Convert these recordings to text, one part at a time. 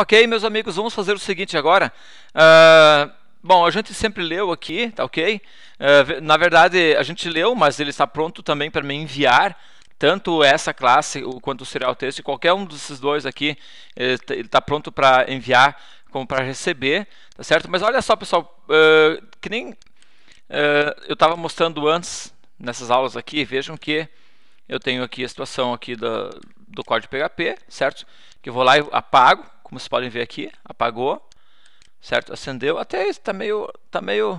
Ok, meus amigos, vamos fazer o seguinte agora. Uh, bom, a gente sempre leu aqui, tá ok? Uh, na verdade, a gente leu, mas ele está pronto também para me enviar tanto essa classe quanto o serial texto, qualquer um desses dois aqui, eh, ele está pronto para enviar como para receber, tá certo? Mas olha só, pessoal, uh, que nem eu estava mostrando antes nessas aulas aqui, vejam que eu tenho aqui a situação aqui do, do código PHP, certo? Que eu vou lá e apago, como vocês podem ver aqui, apagou, certo? Acendeu, até está meio, tá meio,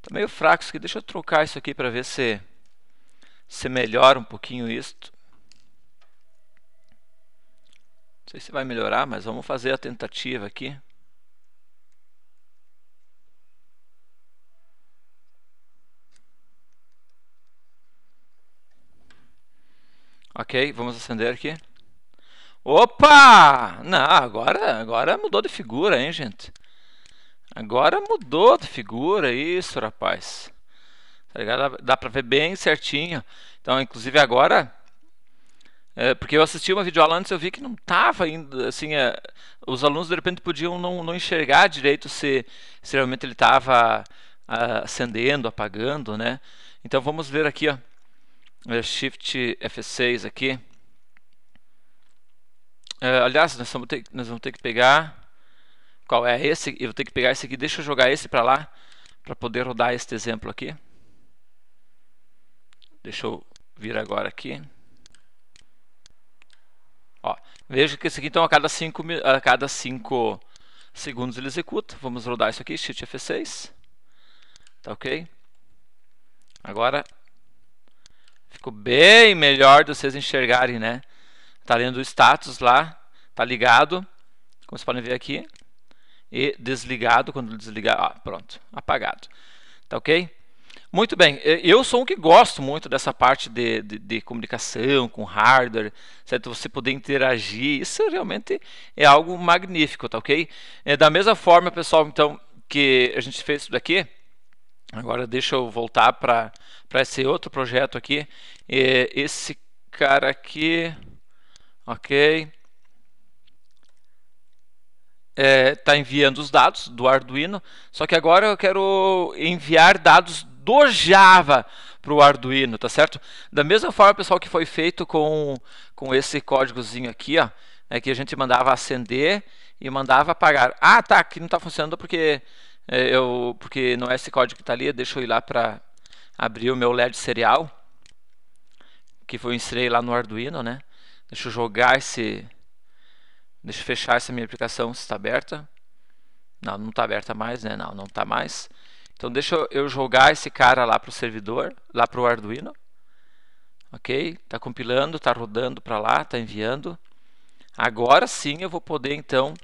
tá meio fraco isso aqui. Deixa eu trocar isso aqui para ver se, se melhora um pouquinho isto. Não sei se vai melhorar, mas vamos fazer a tentativa aqui. Ok, vamos acender aqui. Opa! Não, agora, agora mudou de figura, hein, gente? Agora mudou de figura, isso, rapaz. Tá ligado? Dá pra ver bem certinho. Então, inclusive agora, é, porque eu assisti uma videoaula antes, eu vi que não estava ainda, assim, é, os alunos de repente podiam não, não enxergar direito se, se realmente ele estava acendendo, apagando, né? Então vamos ver aqui, ó, é, Shift F6 aqui. Uh, aliás, nós vamos, ter, nós vamos ter que pegar. Qual é esse? Eu vou ter que pegar esse aqui. Deixa eu jogar esse para lá para poder rodar este exemplo aqui. Deixa eu vir agora aqui. Ó, veja que esse aqui então a cada 5 a cada segundos ele executa. Vamos rodar isso aqui, Shift F6. Tá OK? Agora ficou bem melhor de vocês enxergarem, né? Está lendo o status lá, está ligado, como vocês podem ver aqui, e desligado, quando desligar, ah, pronto, apagado. Tá ok? Muito bem, eu sou um que gosto muito dessa parte de, de, de, comunicação com hardware, certo? Você poder interagir, isso realmente é algo magnífico, tá ok? É, da mesma forma, pessoal, então, que a gente fez isso daqui, agora deixa eu voltar para esse outro projeto aqui, é, esse cara aqui, ok? Está é, tá enviando os dados do Arduino, só que agora eu quero enviar dados do Java para o Arduino, tá certo? Da mesma forma, pessoal, que foi feito com, com esse códigozinho aqui, ó, é que a gente mandava acender e mandava apagar. Ah, tá, aqui não está funcionando porque é, eu porque não é esse código que está ali. Deixa eu ir lá para abrir o meu LED serial, que eu ensinei lá no Arduino, né? Deixa eu jogar esse. Deixa eu fechar essa minha aplicação se está aberta. Não, não está aberta mais, né? Não, não está mais. Então deixa eu jogar esse cara lá para o servidor, lá para o Arduino. Ok? Está compilando, está rodando para lá, está enviando. Agora sim eu vou poder então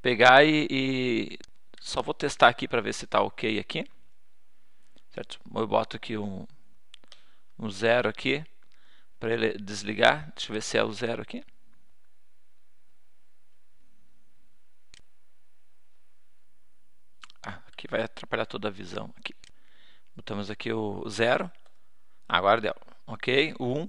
pegar e, e... só vou testar aqui para ver se está ok aqui. Certo? Eu boto aqui um, um zero aqui para ele desligar. Deixa eu ver se é o zero aqui. Ah, aqui vai atrapalhar toda a visão. Aqui. Botamos aqui o zero. Agora deu. Ok, o 1. Um.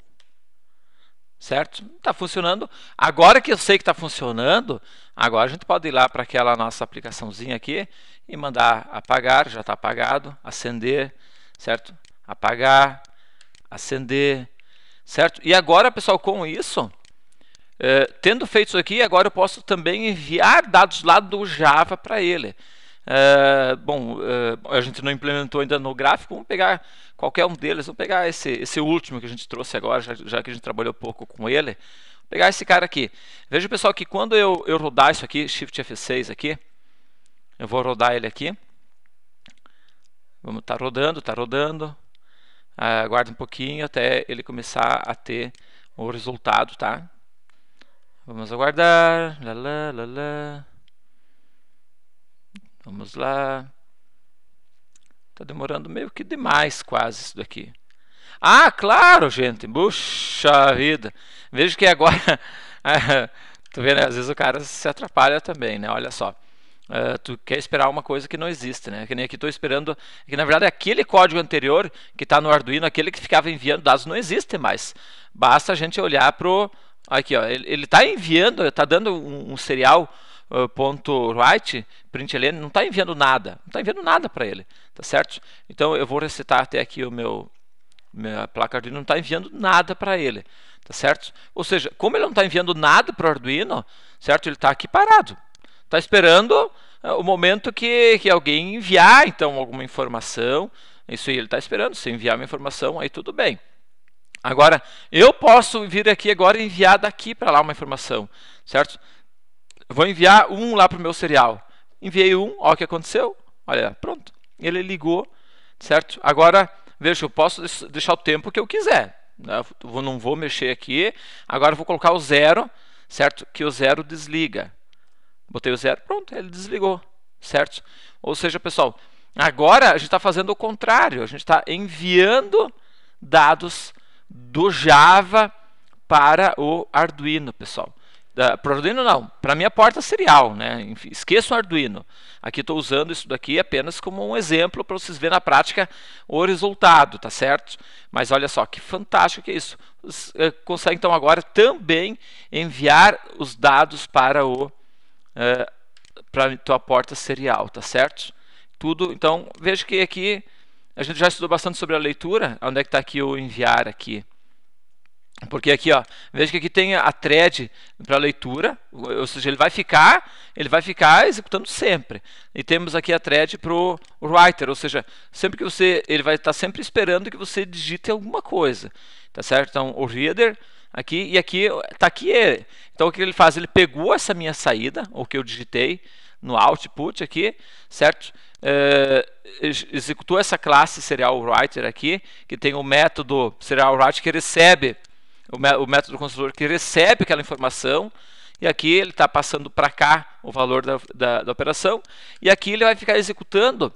Certo? Está funcionando. Agora que eu sei que está funcionando, agora a gente pode ir lá para aquela nossa aplicaçãozinha aqui e mandar apagar, já está apagado, acender, certo? Apagar, acender, Certo? E agora, pessoal, com isso, é, tendo feito isso aqui, agora eu posso também enviar dados lá do Java para ele. É, bom, é, a gente não implementou ainda no gráfico, vamos pegar qualquer um deles, vamos pegar esse, esse último que a gente trouxe agora, já, já que a gente trabalhou pouco com ele. Vou pegar esse cara aqui. Veja, pessoal, que quando eu, eu rodar isso aqui, Shift F6 aqui, eu vou rodar ele aqui. Vamos, tá rodando, tá rodando aguarda um pouquinho até ele começar a ter o resultado, tá? Vamos aguardar. Lá, lá, lá, Vamos lá. Tá demorando meio que demais quase isso daqui. Ah, claro, gente. Puxa vida. Vejo que agora... tu vê, né? Às vezes o cara se atrapalha também, né? Olha só. Uh, tu quer esperar uma coisa que não existe, né? Que nem aqui estou esperando, que na verdade aquele código anterior que está no Arduino, aquele que ficava enviando dados, não existe mais. Basta a gente olhar pro aqui, ó, ele está enviando, está dando um, um serial uh, ponto write println, não está enviando nada, não está enviando nada para ele, tá certo? Então eu vou recitar até aqui o meu minha placa Arduino não está enviando nada para ele, tá certo? Ou seja, como ele não está enviando nada para o Arduino, certo? Ele está aqui parado. Está esperando é, o momento que, que alguém enviar então alguma informação. Isso aí ele está esperando. Se enviar uma informação, aí tudo bem. Agora, eu posso vir aqui agora e enviar daqui para lá uma informação, certo? Eu vou enviar um lá para o meu serial. Enviei um, olha o que aconteceu. Olha, pronto. Ele ligou, certo? Agora, veja, eu posso deixar o tempo que eu quiser. Né? Eu não vou mexer aqui. Agora eu vou colocar o zero, certo? Que o zero desliga botei o zero, pronto, ele desligou, certo? Ou seja, pessoal, agora a gente está fazendo o contrário, a gente está enviando dados do Java para o Arduino, pessoal. Para o Arduino não, para a minha porta serial, né? esqueça o Arduino. Aqui estou usando isso daqui apenas como um exemplo para vocês verem na prática o resultado, tá certo? Mas olha só, que fantástico que é isso. Eh, consegue então agora também enviar os dados para o é, para tua porta serial, tá certo? Tudo, então veja que aqui a gente já estudou bastante sobre a leitura, onde é que está aqui o enviar aqui? Porque aqui, ó, veja que aqui tem a thread para leitura, ou seja, ele vai ficar, ele vai ficar executando sempre. E temos aqui a thread para o writer, ou seja, sempre que você, ele vai estar tá sempre esperando que você digite alguma coisa, tá certo? Então, o reader aqui e aqui está aqui ele. Então o que ele faz? Ele pegou essa minha saída, o que eu digitei no output aqui, certo? É, executou essa classe SerialWriter aqui, que tem o método método SerialWriter que recebe, o, método construtor que recebe aquela informação, e aqui ele está passando para cá o valor da, da, da operação, e aqui ele vai ficar executando,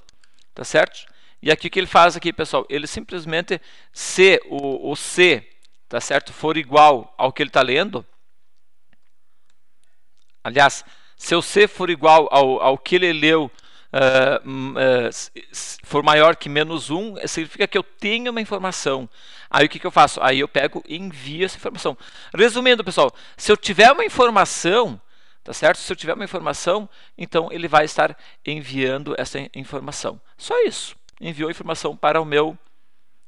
tá certo? E aqui o que ele faz aqui, pessoal? Ele simplesmente, se o, o C tá certo? For igual ao que ele está lendo, aliás, se o C for igual ao, ao que ele leu, uh, uh, for maior que menos 1, eh, significa que eu tenho uma informação. Aí o que, que eu faço? Aí eu pego e envio essa informação. Resumindo, pessoal, se eu tiver uma informação, tá certo? Se eu tiver uma informação, então ele vai estar enviando essa informação. Só isso. Enviou a informação para o meu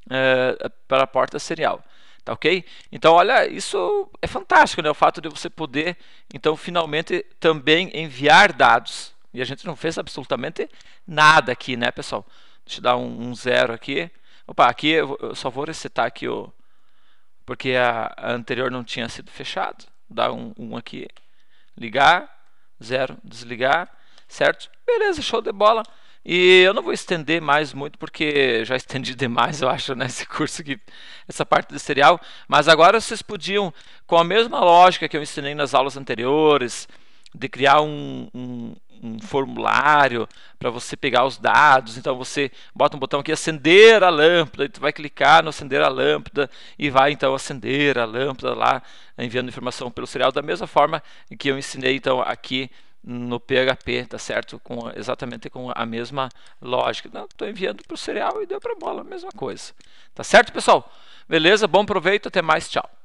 uh, para a porta serial. Tá ok? Então, olha, isso é fantástico, né? O fato de você poder, então, finalmente também enviar dados. E a gente não fez absolutamente nada aqui, né, pessoal? Deixa eu dar um, um zero aqui. Opa, aqui eu só vou resetar aqui o. Porque a, a anterior não tinha sido fechado. Dá um, um aqui. Ligar. Zero. Desligar. Certo? Beleza, show de bola. E eu não vou estender mais muito, porque já estendi demais, eu acho, nesse né, curso que essa parte do serial. Mas agora vocês podiam, com a mesma lógica que eu ensinei nas aulas anteriores, de criar um, um, um formulário para você pegar os dados. Então você bota um botão aqui, acender a lâmpada, e tu vai clicar no acender a lâmpada e vai então acender a lâmpada lá, enviando informação pelo serial, da mesma forma que eu ensinei então aqui no PHP, tá certo? Com, exatamente com a mesma lógica. Estou enviando para o cereal e deu para a bola, mesma coisa. Tá certo, pessoal? Beleza? Bom proveito, até mais, tchau.